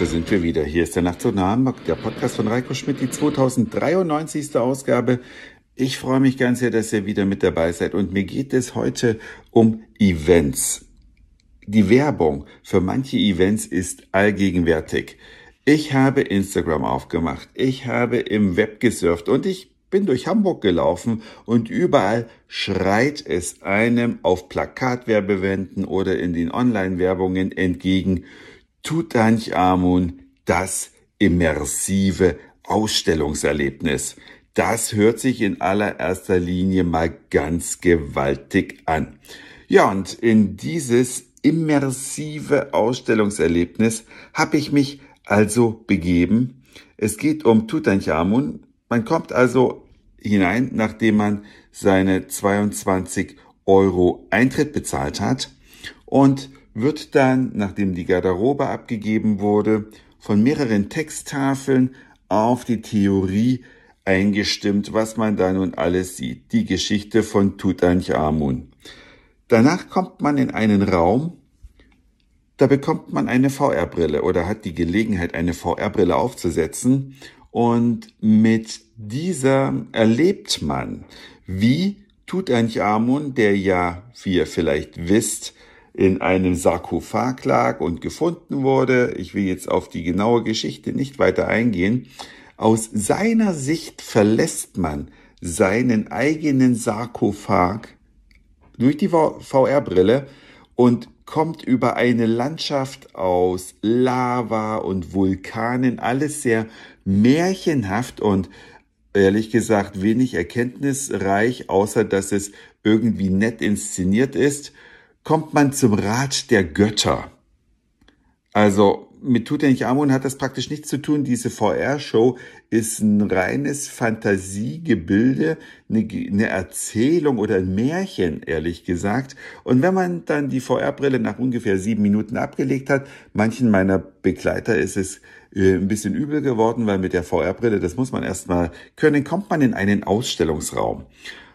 Da sind wir wieder. Hier ist der Nachtzug nach Hamburg, der Podcast von Reiko Schmidt, die 2093. Ausgabe. Ich freue mich ganz sehr, dass ihr wieder mit dabei seid. Und mir geht es heute um Events. Die Werbung für manche Events ist allgegenwärtig. Ich habe Instagram aufgemacht. Ich habe im Web gesurft und ich bin durch Hamburg gelaufen und überall schreit es einem auf Plakatwerbewänden oder in den Online-Werbungen entgegen. Tutanchamun, das immersive Ausstellungserlebnis. Das hört sich in allererster Linie mal ganz gewaltig an. Ja, und in dieses immersive Ausstellungserlebnis habe ich mich also begeben. Es geht um Tutanchamun. Man kommt also hinein, nachdem man seine 22 Euro Eintritt bezahlt hat und wird dann, nachdem die Garderobe abgegeben wurde, von mehreren Texttafeln auf die Theorie eingestimmt, was man da nun alles sieht. Die Geschichte von Tutanchamun. Danach kommt man in einen Raum, da bekommt man eine VR-Brille oder hat die Gelegenheit, eine VR-Brille aufzusetzen. Und mit dieser erlebt man, wie Tutanchamun, der ja, wie ihr vielleicht wisst, in einem Sarkophag lag und gefunden wurde, ich will jetzt auf die genaue Geschichte nicht weiter eingehen, aus seiner Sicht verlässt man seinen eigenen Sarkophag durch die VR-Brille und kommt über eine Landschaft aus Lava und Vulkanen, alles sehr märchenhaft und ehrlich gesagt wenig erkenntnisreich, außer dass es irgendwie nett inszeniert ist kommt man zum Rat der Götter. Also mit Tutanchamun hat das praktisch nichts zu tun. Diese VR-Show ist ein reines Fantasiegebilde, eine, Erzählung oder ein Märchen, ehrlich gesagt. Und wenn man dann die VR-Brille nach ungefähr sieben Minuten abgelegt hat, manchen meiner Begleiter ist es äh, ein bisschen übel geworden, weil mit der VR-Brille, das muss man erstmal können, kommt man in einen Ausstellungsraum.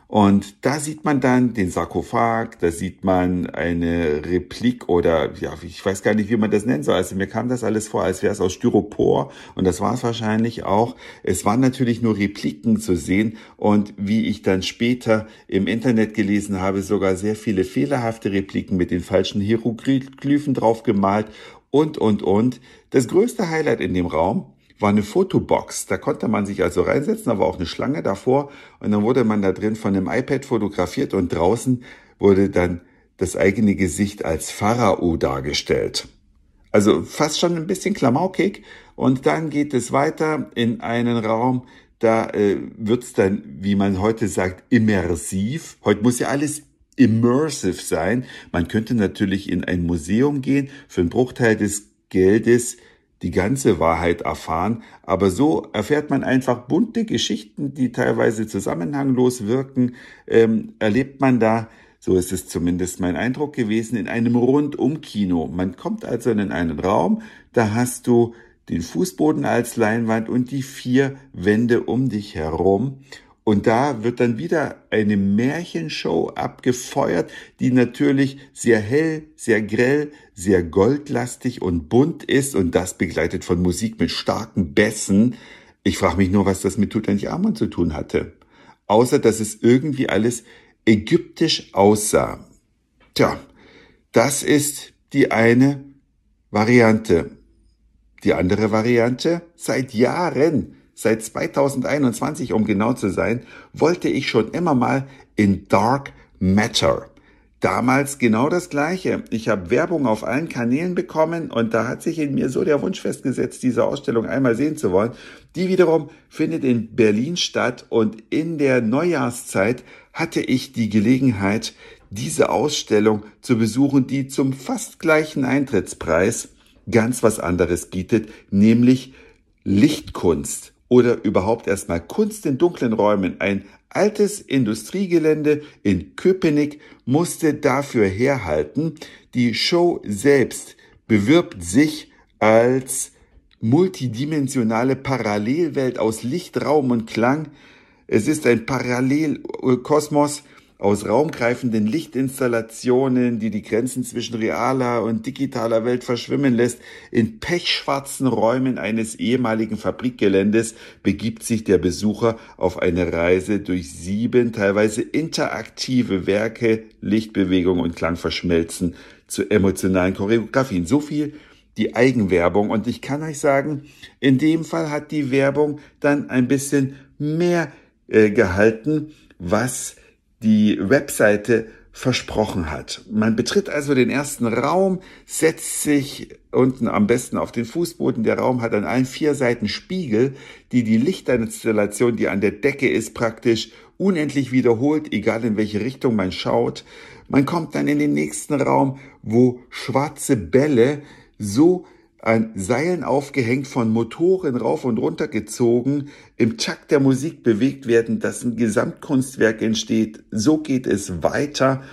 Und da sieht man dann den Sarkophag, da sieht man eine Replik oder ja, ich weiß gar nicht, wie man das nennen soll. Also mir kam das alles vor, als wäre es aus Styropor und das war es wahrscheinlich auch. Es waren natürlich nur Repliken zu sehen und wie ich dann später im Internet gelesen habe, sogar sehr viele fehlerhafte Repliken mit den falschen Hieroglyphen drauf gemalt und und und. Das größte Highlight in dem Raum war eine Fotobox. Da konnte man sich also reinsetzen, da war auch eine Schlange davor und dann wurde man da drin von einem iPad fotografiert und draußen wurde dann das eigene Gesicht als Pharao dargestellt. Also fast schon ein bisschen klamaukig und dann geht es weiter in einen Raum, da äh, wird's dann, wie man heute sagt, immersiv. Heute muss ja alles immersive sein. Man könnte natürlich in ein Museum gehen, für einen Bruchteil des Geldes die ganze Wahrheit erfahren, aber so erfährt man einfach bunte Geschichten, die teilweise zusammenhanglos wirken, ähm, erlebt man da, so ist es zumindest mein Eindruck gewesen, in einem Rundum-Kino. Man kommt also in einen Raum, da hast du den Fußboden als Leinwand und die vier Wände um dich herum und da wird dann wieder eine Märchenshow abgefeuert, die natürlich sehr hell, sehr grell, sehr goldlastig und bunt ist und das begleitet von Musik mit starken Bässen. Ich frage mich nur, was das mit Tutanchamun zu tun hatte. Außer, dass es irgendwie alles ägyptisch aussah. Tja, das ist die eine Variante. Die andere Variante, seit Jahren seit 2021, um genau zu sein, wollte ich schon immer mal in Dark Matter. Damals genau das gleiche. Ich habe Werbung auf allen Kanälen bekommen und da hat sich in mir so der Wunsch festgesetzt, diese Ausstellung einmal sehen zu wollen. Die wiederum findet in Berlin statt und in der Neujahrszeit hatte ich die Gelegenheit, diese Ausstellung zu besuchen, die zum fast gleichen Eintrittspreis ganz was anderes bietet, nämlich Lichtkunst oder überhaupt erstmal Kunst in dunklen Räumen. Ein altes Industriegelände in Köpenick musste dafür herhalten. Die Show selbst bewirbt sich als multidimensionale Parallelwelt aus Licht, Raum und Klang. Es ist ein Parallelkosmos aus raumgreifenden Lichtinstallationen, die die Grenzen zwischen realer und digitaler Welt verschwimmen lässt, in pechschwarzen Räumen eines ehemaligen Fabrikgeländes begibt sich der Besucher auf eine Reise durch sieben teilweise interaktive Werke, Lichtbewegung und Klang verschmelzen zu emotionalen Choreografien. So viel die Eigenwerbung. Und ich kann euch sagen, in dem Fall hat die Werbung dann ein bisschen mehr äh, gehalten, was die Webseite versprochen hat. Man betritt also den ersten Raum, setzt sich unten am besten auf den Fußboden. Der Raum hat an allen vier Seiten Spiegel, die die Lichterinstallation, die an der Decke ist, praktisch unendlich wiederholt, egal in welche Richtung man schaut. Man kommt dann in den nächsten Raum, wo schwarze Bälle so an Seilen aufgehängt, von Motoren rauf und runter gezogen, im Takt der Musik bewegt werden, dass ein Gesamtkunstwerk entsteht. So geht es weiter,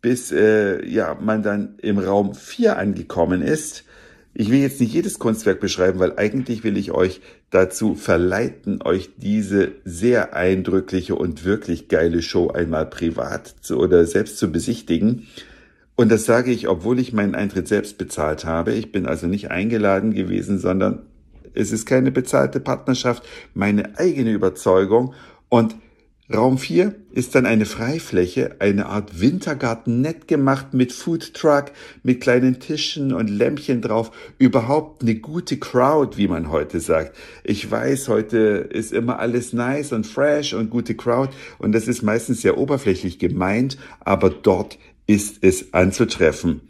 bis äh, ja, man dann im Raum 4 angekommen ist. Ich will jetzt nicht jedes Kunstwerk beschreiben, weil eigentlich will ich euch dazu verleiten, euch diese sehr eindrückliche und wirklich geile Show einmal privat zu, oder selbst zu besichtigen. Und das sage ich, obwohl ich meinen Eintritt selbst bezahlt habe. Ich bin also nicht eingeladen gewesen, sondern es ist keine bezahlte Partnerschaft, meine eigene Überzeugung. Und Raum 4 ist dann eine Freifläche, eine Art Wintergarten, nett gemacht mit Foodtruck, mit kleinen Tischen und Lämpchen drauf. Überhaupt eine gute Crowd, wie man heute sagt. Ich weiß, heute ist immer alles nice und fresh und gute Crowd und das ist meistens sehr oberflächlich gemeint, aber dort ist es anzutreffen.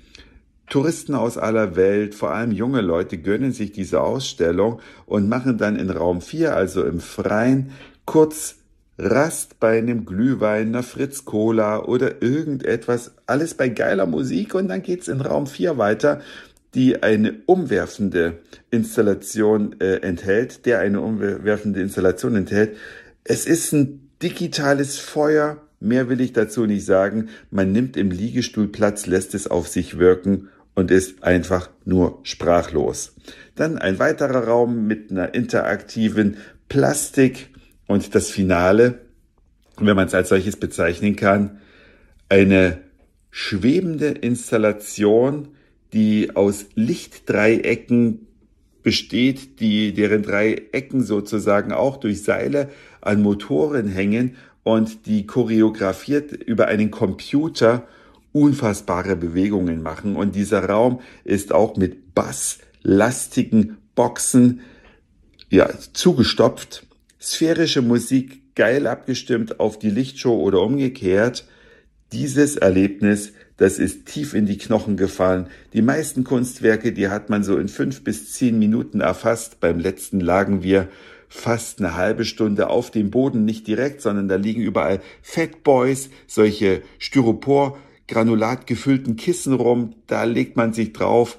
Touristen aus aller Welt, vor allem junge Leute, gönnen sich diese Ausstellung und machen dann in Raum 4, also im Freien, kurz Rast bei einem Glühwein, einer Fritz Cola oder irgendetwas. Alles bei geiler Musik und dann geht's in Raum 4 weiter, die eine umwerfende Installation äh, enthält, der eine umwerfende Installation enthält. Es ist ein digitales Feuer Mehr will ich dazu nicht sagen. Man nimmt im Liegestuhl Platz, lässt es auf sich wirken und ist einfach nur sprachlos. Dann ein weiterer Raum mit einer interaktiven Plastik und das Finale, wenn man es als solches bezeichnen kann, eine schwebende Installation, die aus Lichtdreiecken besteht, die deren drei Ecken sozusagen auch durch Seile an Motoren hängen und die choreografiert über einen Computer unfassbare Bewegungen machen. Und dieser Raum ist auch mit basslastigen Boxen ja, zugestopft. Sphärische Musik geil abgestimmt auf die Lichtshow oder umgekehrt. Dieses Erlebnis, das ist tief in die Knochen gefallen. Die meisten Kunstwerke, die hat man so in fünf bis zehn Minuten erfasst. Beim letzten lagen wir fast eine halbe Stunde auf dem Boden, nicht direkt, sondern da liegen überall Fatboys, solche Styropor-Granulat gefüllten Kissen rum, da legt man sich drauf,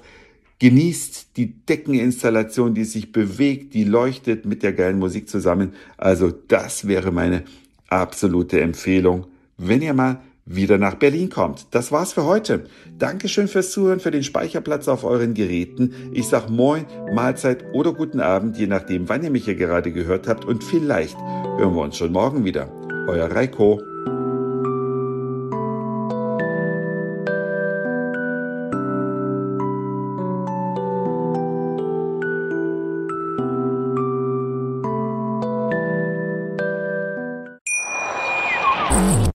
genießt die Deckeninstallation, die sich bewegt, die leuchtet mit der geilen Musik zusammen. Also das wäre meine absolute Empfehlung, wenn ihr mal wieder nach Berlin kommt. Das war's für heute. Dankeschön fürs Zuhören, für den Speicherplatz auf euren Geräten. Ich sag Moin, Mahlzeit oder guten Abend, je nachdem, wann ihr mich hier gerade gehört habt. Und vielleicht hören wir uns schon morgen wieder. Euer Reiko.